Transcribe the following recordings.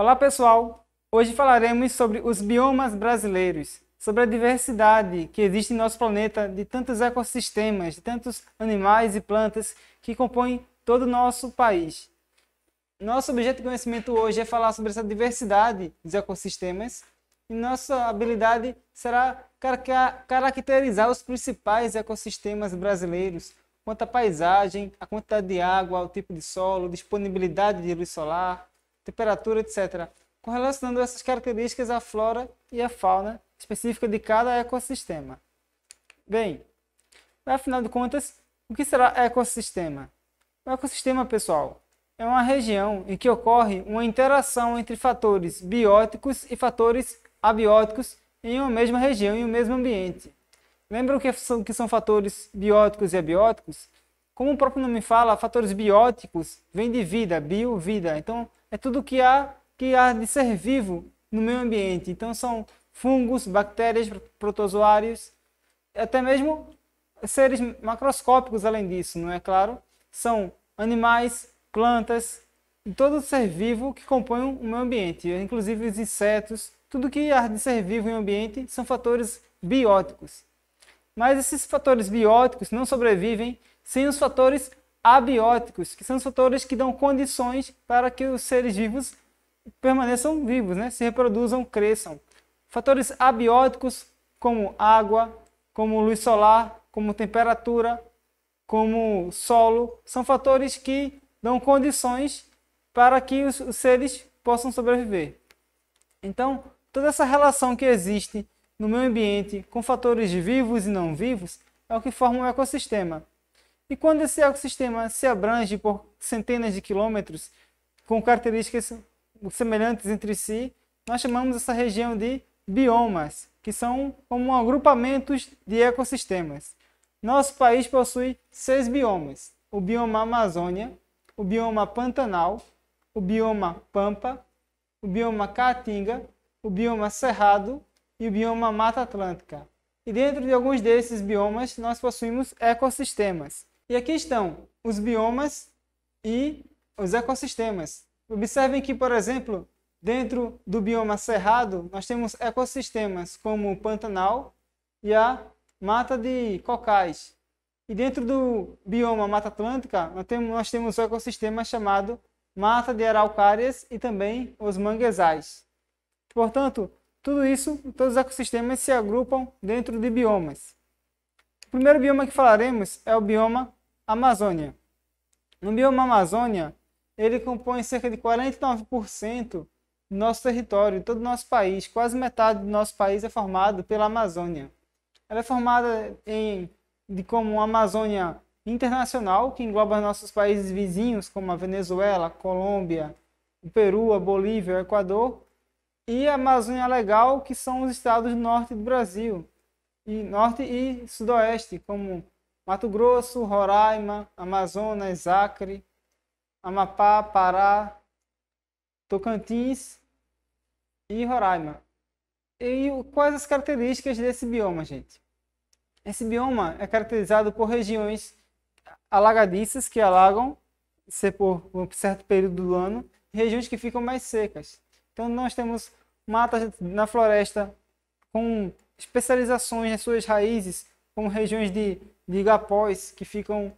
Olá pessoal! Hoje falaremos sobre os biomas brasileiros, sobre a diversidade que existe em nosso planeta de tantos ecossistemas, de tantos animais e plantas que compõem todo o nosso país. Nosso objeto de conhecimento hoje é falar sobre essa diversidade dos ecossistemas e nossa habilidade será caracterizar os principais ecossistemas brasileiros, quanto à paisagem, a quantidade de água, o tipo de solo, disponibilidade de luz solar, temperatura, etc., correlacionando essas características à flora e à fauna específica de cada ecossistema. Bem, afinal de contas, o que será ecossistema? O ecossistema, pessoal, é uma região em que ocorre uma interação entre fatores bióticos e fatores abióticos em uma mesma região e um mesmo ambiente. Lembram que são, é que são fatores bióticos e abióticos? Como o próprio nome fala, fatores bióticos vêm de vida, bio, vida. Então, é tudo que há, que há de ser vivo no meio ambiente. Então são fungos, bactérias, protozoários, até mesmo seres macroscópicos além disso, não é claro? São animais, plantas, todo ser vivo que compõe o meio ambiente, inclusive os insetos, tudo que há de ser vivo em ambiente são fatores bióticos. Mas esses fatores bióticos não sobrevivem sem os fatores abióticos, que são os fatores que dão condições para que os seres vivos permaneçam vivos, né? se reproduzam, cresçam. Fatores abióticos como água, como luz solar, como temperatura, como solo, são fatores que dão condições para que os seres possam sobreviver. Então, toda essa relação que existe no meio ambiente com fatores vivos e não vivos é o que forma um ecossistema. E quando esse ecossistema se abrange por centenas de quilômetros, com características semelhantes entre si, nós chamamos essa região de biomas, que são como agrupamentos de ecossistemas. Nosso país possui seis biomas: o bioma Amazônia, o bioma Pantanal, o bioma Pampa, o bioma Caatinga, o bioma Cerrado e o bioma Mata Atlântica. E dentro de alguns desses biomas, nós possuímos ecossistemas. E aqui estão os biomas e os ecossistemas. Observem que, por exemplo, dentro do bioma cerrado, nós temos ecossistemas como o Pantanal e a Mata de Cocais. E dentro do bioma Mata Atlântica, nós temos, nós temos o ecossistema chamado Mata de Araucárias e também os manguezais. Portanto, tudo isso, todos os ecossistemas se agrupam dentro de biomas. O primeiro bioma que falaremos é o bioma Amazônia. No bioma Amazônia, ele compõe cerca de 49% do nosso território, todo o nosso país. Quase metade do nosso país é formado pela Amazônia. Ela é formada em, de como Amazônia internacional, que engloba nossos países vizinhos, como a Venezuela, a Colômbia, o Peru, a Bolívia, o Equador, e a Amazônia Legal, que são os estados do norte do Brasil, e norte e sudoeste, como Mato Grosso, Roraima, Amazonas, Acre, Amapá, Pará, Tocantins e Roraima. E quais as características desse bioma, gente? Esse bioma é caracterizado por regiões alagadiças que alagam se por um certo período do ano, regiões que ficam mais secas. Então nós temos matas na floresta com especializações nas suas raízes como regiões de, de igapós que ficam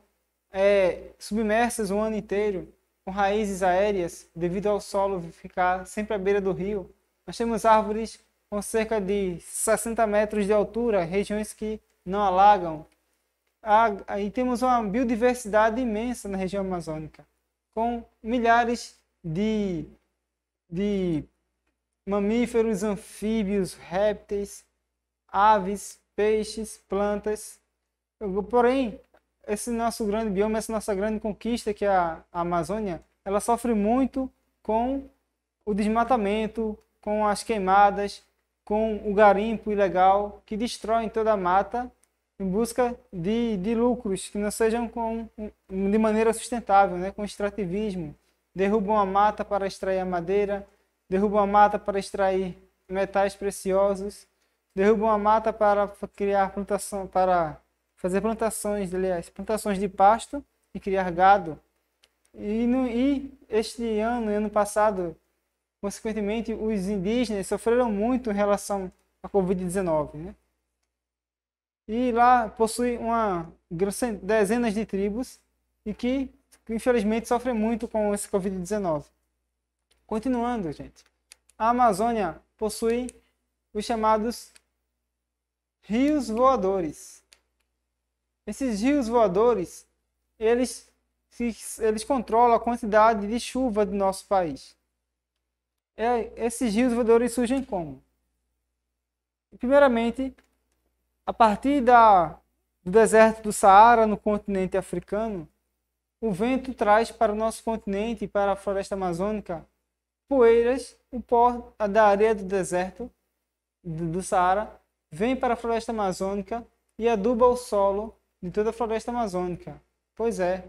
é, submersas o ano inteiro, com raízes aéreas, devido ao solo ficar sempre à beira do rio. Nós temos árvores com cerca de 60 metros de altura, regiões que não alagam. Ah, e temos uma biodiversidade imensa na região amazônica, com milhares de, de mamíferos, anfíbios, répteis, aves, peixes, plantas. Porém, esse nosso grande bioma, essa nossa grande conquista que é a Amazônia, ela sofre muito com o desmatamento, com as queimadas, com o garimpo ilegal que destrói toda a mata em busca de, de lucros que não sejam com, de maneira sustentável, né? com extrativismo. Derrubam a mata para extrair a madeira, derrubam a mata para extrair metais preciosos derrubou a mata para criar plantação, para fazer plantações, aliás, plantações de pasto e criar gado. E, no, e este ano, ano passado, consequentemente, os indígenas sofreram muito em relação à Covid-19. Né? E lá possui uma, dezenas de tribos e que, que infelizmente, sofrem muito com esse Covid-19. Continuando, gente. A Amazônia possui os chamados rios voadores. Esses rios voadores, eles, eles controlam a quantidade de chuva do nosso país. É, esses rios voadores surgem como? Primeiramente, a partir da, do deserto do Saara, no continente africano, o vento traz para o nosso continente, para a floresta amazônica, poeiras, o pó da areia do deserto do Saara vem para a floresta amazônica e aduba o solo de toda a floresta amazônica. Pois é,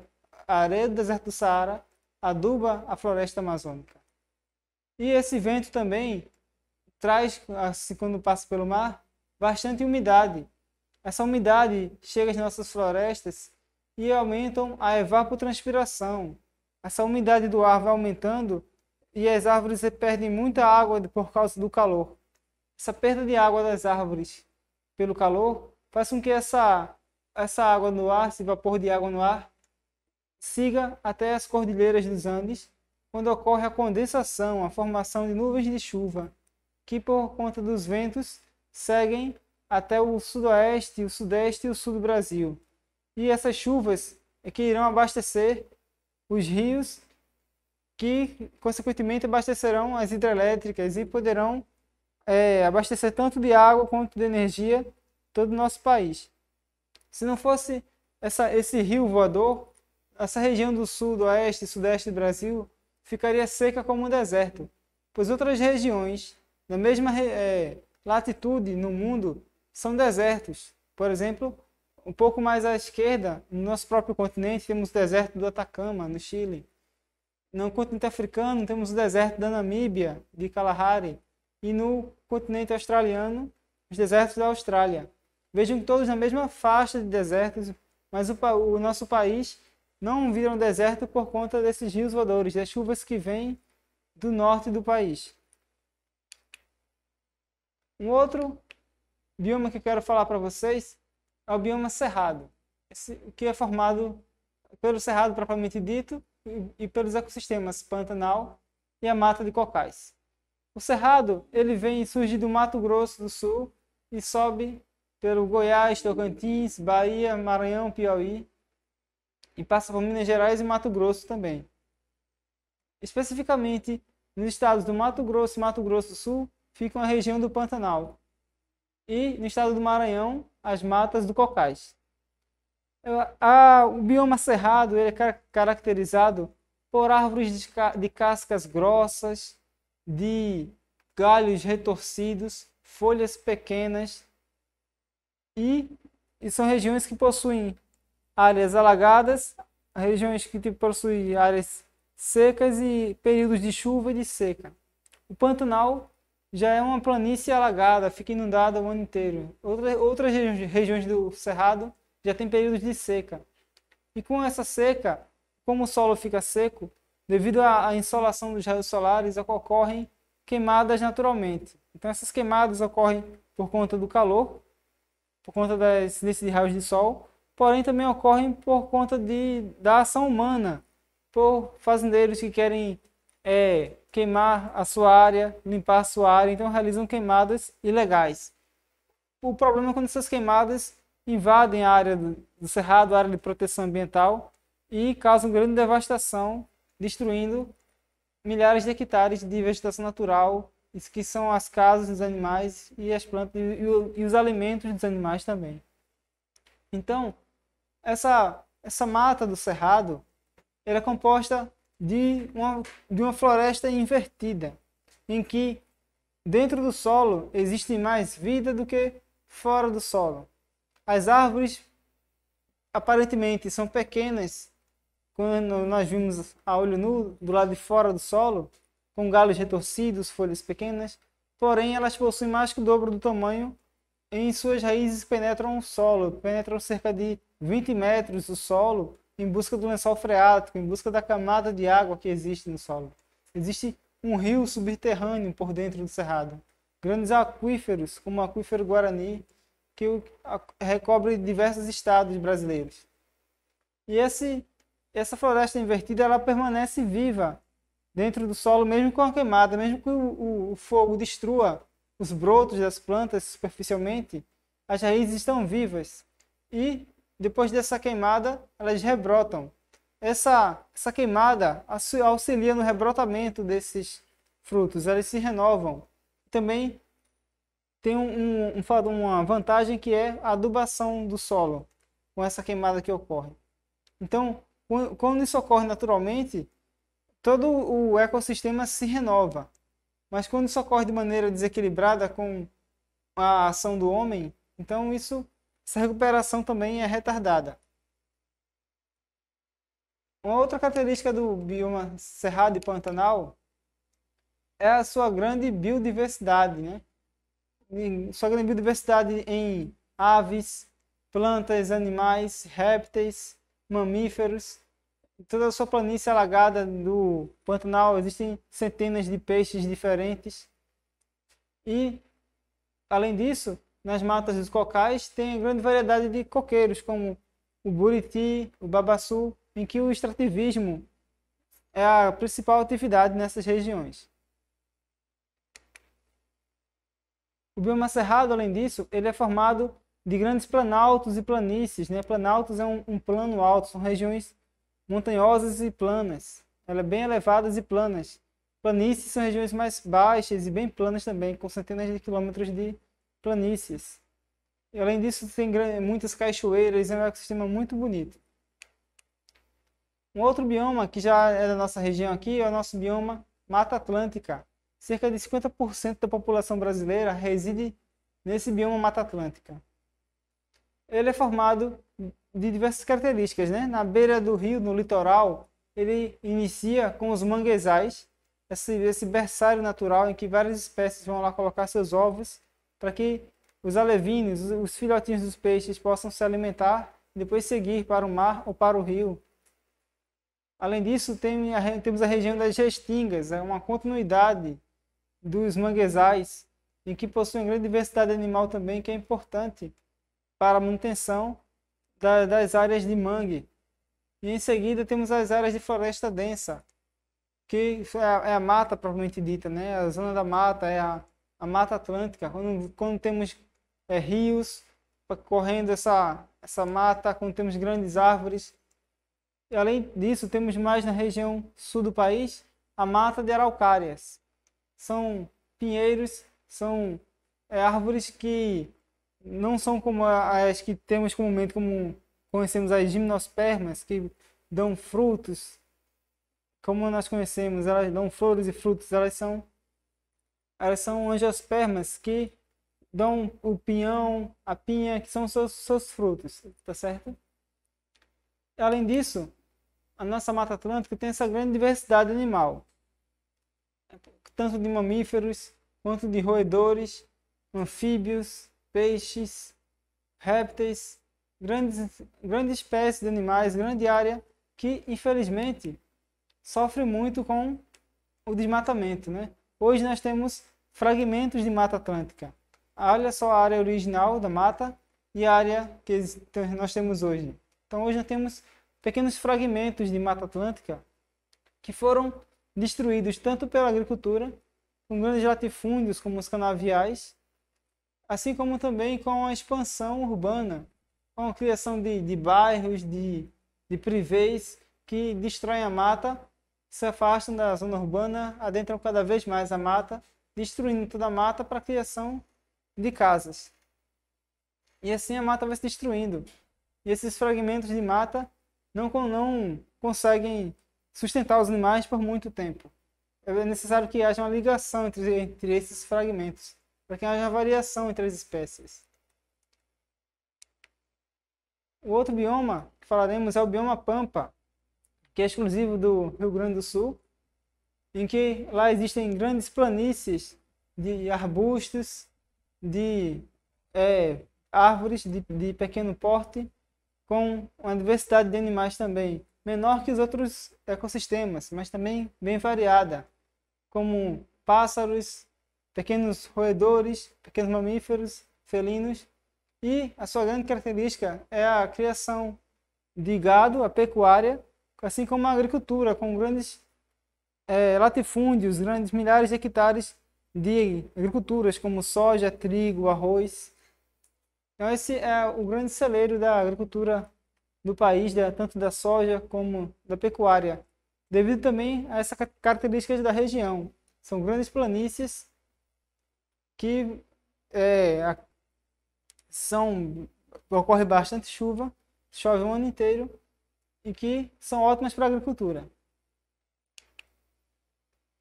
a areia do deserto do Saara aduba a floresta amazônica. E esse vento também traz, assim, quando passa pelo mar, bastante umidade. Essa umidade chega às nossas florestas e aumentam a evapotranspiração. Essa umidade do ar vai aumentando e as árvores perdem muita água por causa do calor essa perda de água das árvores pelo calor faz com que essa, essa água no ar, esse vapor de água no ar, siga até as cordilheiras dos Andes, quando ocorre a condensação, a formação de nuvens de chuva, que por conta dos ventos seguem até o sudoeste, o sudeste e o sul do Brasil. E essas chuvas é que irão abastecer os rios, que consequentemente abastecerão as hidrelétricas e poderão é, abastecer tanto de água quanto de energia todo o nosso país. Se não fosse essa, esse rio voador, essa região do sul, do oeste e sudeste do Brasil ficaria seca como um deserto, pois outras regiões na mesma é, latitude no mundo são desertos. Por exemplo, um pouco mais à esquerda, no nosso próprio continente, temos o deserto do Atacama, no Chile. No continente africano, temos o deserto da Namíbia, de Kalahari e no continente australiano, os desertos da Austrália. Vejam todos na mesma faixa de desertos, mas o, o nosso país não um deserto por conta desses rios voadores, das chuvas que vêm do norte do país. Um outro bioma que eu quero falar para vocês é o bioma cerrado, esse, que é formado pelo cerrado propriamente dito e, e pelos ecossistemas pantanal e a mata de cocais. O Cerrado, ele vem surge do Mato Grosso do Sul e sobe pelo Goiás, Tocantins, Bahia, Maranhão, Piauí e passa por Minas Gerais e Mato Grosso também. Especificamente, nos estados do Mato Grosso e Mato Grosso do Sul, fica a região do Pantanal. E no estado do Maranhão, as matas do Cocais. o bioma cerrado é caracterizado por árvores de cascas grossas, de galhos retorcidos, folhas pequenas e, e são regiões que possuem áreas alagadas, regiões que tipo, possuem áreas secas e períodos de chuva e de seca. O Pantanal já é uma planície alagada, fica inundada o ano inteiro. Outra, outras regiões do Cerrado já tem períodos de seca. E com essa seca, como o solo fica seco, devido à insolação dos raios solares, ocorrem queimadas naturalmente. Então, essas queimadas ocorrem por conta do calor, por conta da incidência de raios de sol, porém também ocorrem por conta de, da ação humana, por fazendeiros que querem é, queimar a sua área, limpar a sua área, então realizam queimadas ilegais. O problema é quando essas queimadas invadem a área do cerrado, a área de proteção ambiental, e causam grande devastação destruindo milhares de hectares de vegetação natural, que são as casas dos animais e as plantas e, os alimentos dos animais também. Então, essa essa mata do cerrado, era é composta de uma de uma floresta invertida, em que dentro do solo existe mais vida do que fora do solo. As árvores aparentemente são pequenas quando nós vimos a olho nu do lado de fora do solo, com galhos retorcidos, folhas pequenas, porém elas possuem mais que o dobro do tamanho em suas raízes penetram o solo, penetram cerca de 20 metros do solo em busca do lençol freático, em busca da camada de água que existe no solo. Existe um rio subterrâneo por dentro do cerrado. Grandes aquíferos, como o aquífero Guarani, que recobre diversos estados brasileiros. E esse essa floresta invertida ela permanece viva dentro do solo, mesmo com a queimada, mesmo que o, o, fogo destrua os brotos das plantas superficialmente, as raízes estão vivas e depois dessa queimada elas rebrotam. Essa, essa queimada auxilia no rebrotamento desses frutos, elas se renovam. Também tem um, um, uma vantagem que é a adubação do solo com essa queimada que ocorre. Então, quando isso ocorre naturalmente, todo o ecossistema se renova. Mas quando isso ocorre de maneira desequilibrada com a ação do homem, então isso, essa recuperação também é retardada. Uma outra característica do bioma Cerrado e Pantanal é a sua grande biodiversidade, né? sua grande biodiversidade em aves, plantas, animais, répteis, mamíferos, toda a sua planície alagada do Pantanal existem centenas de peixes diferentes. E, além disso, nas matas dos cocais tem grande variedade de coqueiros, como o buriti, o babaçu, em que o extrativismo é a principal atividade nessas regiões. O bioma cerrado, além disso, ele é formado de grandes planaltos e planícies. Né? Planaltos é um, um plano alto, são regiões montanhosas e planas. Ela é bem elevadas e planas. Planícies são regiões mais baixas e bem planas também, com centenas de quilômetros de planícies. E, além disso, tem muitas cachoeiras, é um ecossistema muito bonito. Um outro bioma que já é da nossa região aqui é o nosso bioma Mata Atlântica. Cerca de 50% da população brasileira reside nesse bioma Mata Atlântica. Ele é formado de diversas características, né? Na beira do rio, no litoral, ele inicia com os manguezais, esse, esse berçário natural em que várias espécies vão lá colocar seus ovos para que os alevinos, os, os filhotinhos dos peixes possam se alimentar e depois seguir para o mar ou para o rio. Além disso, tem a, temos a região das restingas, é uma continuidade dos manguezais, em que possui uma grande diversidade animal também, que é importante para a manutenção da, das áreas de mangue. E em seguida temos as áreas de floresta densa, que é a, é a mata propriamente dita, né? A zona da mata é a, a mata atlântica. Quando, quando temos é, rios correndo essa, essa mata, quando temos grandes árvores. E, além disso, temos mais na região sul do país a mata de araucárias. São pinheiros, são é, árvores que não são como as que temos comumente, como conhecemos as gimnospermas, que dão frutos, como nós conhecemos, elas dão flores e frutos, elas são, elas são angiospermas que dão o pinhão, a pinha, que são seus, seus frutos, tá certo? Além disso, a nossa Mata Atlântica tem essa grande diversidade animal, tanto de mamíferos quanto de roedores, anfíbios, peixes, répteis, grandes, grandes espécies de animais, grande área que infelizmente sofre muito com o desmatamento. Né? Hoje nós temos fragmentos de mata atlântica. Olha só a área original da mata e a área que nós temos hoje. Então hoje nós temos pequenos fragmentos de mata atlântica que foram destruídos tanto pela agricultura, com grandes latifúndios como os canaviais, assim como também com a expansão urbana, com a criação de, de bairros, de, de privês que destroem a mata, se afastam da zona urbana, adentram cada vez mais a mata, destruindo toda a mata para a criação de casas. E assim a mata vai se destruindo. E esses fragmentos de mata não, não conseguem sustentar os animais por muito tempo. É necessário que haja uma ligação entre, entre esses fragmentos para que haja variação entre as espécies. O outro bioma que falaremos é o bioma Pampa, que é exclusivo do Rio Grande do Sul, em que lá existem grandes planícies de arbustos, de é, árvores de, de pequeno porte, com uma diversidade de animais também, menor que os outros ecossistemas, mas também bem variada, como pássaros, pequenos roedores, pequenos mamíferos, felinos. E a sua grande característica é a criação de gado, a pecuária, assim como a agricultura, com grandes é, latifúndios, grandes milhares de hectares de agriculturas como soja, trigo, arroz. Então esse é o grande celeiro da agricultura do país, da, tanto da soja como da pecuária, devido também a essas características da região. São grandes planícies que é, a, são ocorre bastante chuva, chove o ano inteiro e que são ótimas para a agricultura.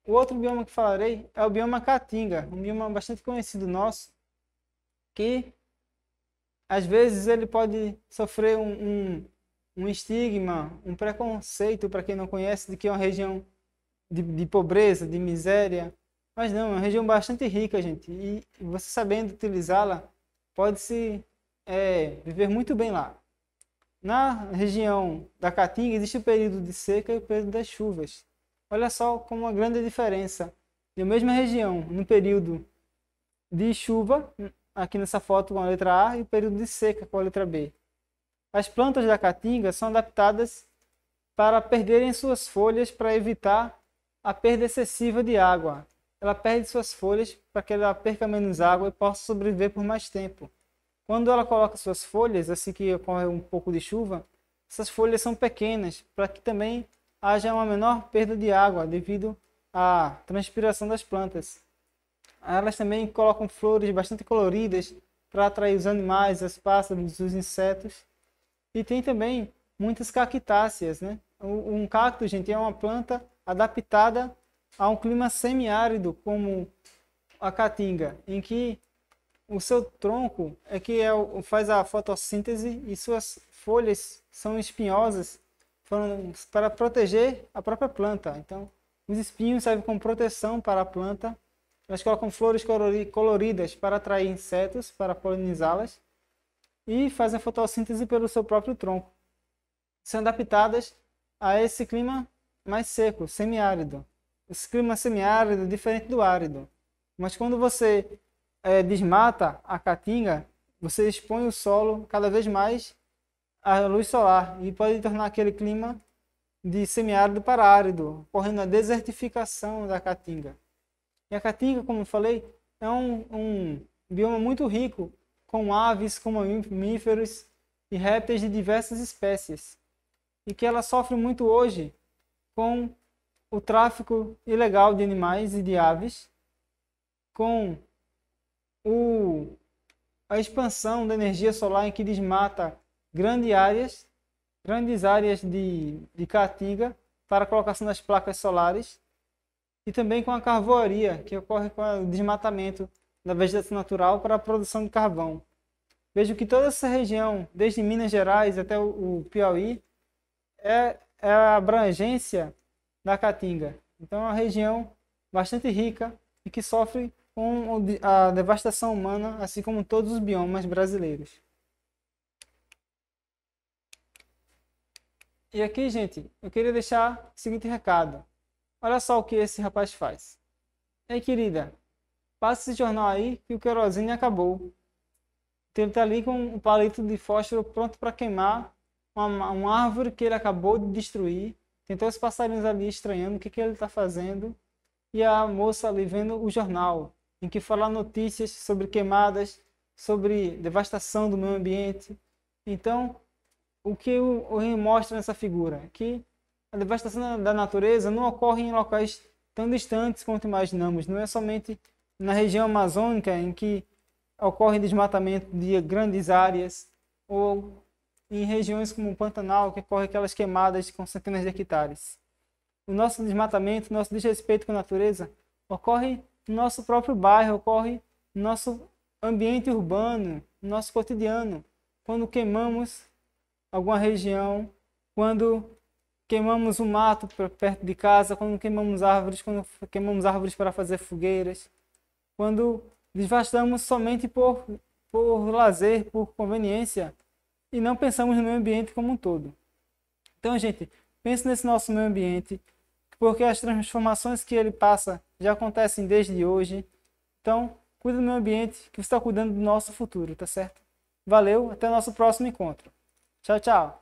O outro bioma que falarei é o bioma caatinga, um bioma bastante conhecido nosso, que às vezes ele pode sofrer um, um, um estigma, um preconceito para quem não conhece, de que é uma região de, de pobreza, de miséria, mas não, é uma região bastante rica, gente. E você sabendo utilizá-la, pode-se é, viver muito bem lá. Na região da Caatinga existe o período de seca e o período das chuvas. Olha só como uma grande diferença. Na mesma região, no período de chuva, aqui nessa foto com a letra A, e o período de seca com a letra B. As plantas da caatinga são adaptadas para perderem suas folhas para evitar a perda excessiva de água ela perde suas folhas para que ela perca menos água e possa sobreviver por mais tempo. Quando ela coloca suas folhas, assim que ocorre um pouco de chuva, essas folhas são pequenas para que também haja uma menor perda de água devido à transpiração das plantas. Elas também colocam flores bastante coloridas para atrair os animais, as pássaros, os insetos. E tem também muitas cactáceas, né? Um cacto, gente, é uma planta adaptada a um clima semiárido como a caatinga, em que o seu tronco é que é o, faz a fotossíntese e suas folhas são espinhosas para proteger a própria planta. Então, os espinhos servem como proteção para a planta. Elas colocam flores coloridas para atrair insetos, para polinizá-las e fazem a fotossíntese pelo seu próprio tronco, sendo adaptadas a esse clima mais seco, semiárido esse clima semiárido é diferente do árido. Mas quando você é, desmata a caatinga, você expõe o solo cada vez mais à luz solar e pode tornar aquele clima de semiárido para árido, correndo a desertificação da caatinga. E a caatinga, como eu falei, é um, um bioma muito rico, com aves, com mamíferos e répteis de diversas espécies, e que ela sofre muito hoje com o tráfico ilegal de animais e de aves, com o, a expansão da energia solar em que desmata grandes áreas, grandes áreas de, de caatinga para a colocação das placas solares e também com a carvoaria que ocorre com o desmatamento da vegetação natural para a produção de carvão. Vejo que toda essa região, desde Minas Gerais até o, Piauí, é, é a abrangência da Caatinga. Então é uma região bastante rica e que sofre com a devastação humana, assim como todos os biomas brasileiros. E aqui, gente, eu queria deixar o seguinte recado. Olha só o que esse rapaz faz. Ei, querida, passa esse jornal aí que o querosene acabou. ele está ali com um palito de fósforo pronto para queimar uma, uma árvore que ele acabou de destruir tem todos os passarinhos ali estranhando o que, que ele está fazendo. E a moça ali vendo o jornal, em que fala notícias sobre queimadas, sobre devastação do meio ambiente. Então, o que o Rio mostra nessa figura? Que a devastação da natureza não ocorre em locais tão distantes quanto imaginamos. Não é somente na região amazônica em que ocorre desmatamento de grandes áreas ou em regiões como o Pantanal, que ocorrem aquelas queimadas com centenas de hectares. O nosso desmatamento, o nosso desrespeito com a natureza ocorre no nosso próprio bairro, ocorre no nosso ambiente urbano, no nosso cotidiano. Quando queimamos alguma região, quando queimamos o um mato perto de casa, quando queimamos árvores, quando queimamos árvores para fazer fogueiras, quando devastamos somente por, por lazer, por conveniência, e não pensamos no meio ambiente como um todo. Então, gente, pense nesse nosso meio ambiente, porque as transformações que ele passa já acontecem desde hoje. Então, cuide do meio ambiente, que você está cuidando do nosso futuro, tá certo? Valeu, até o nosso próximo encontro. Tchau, tchau!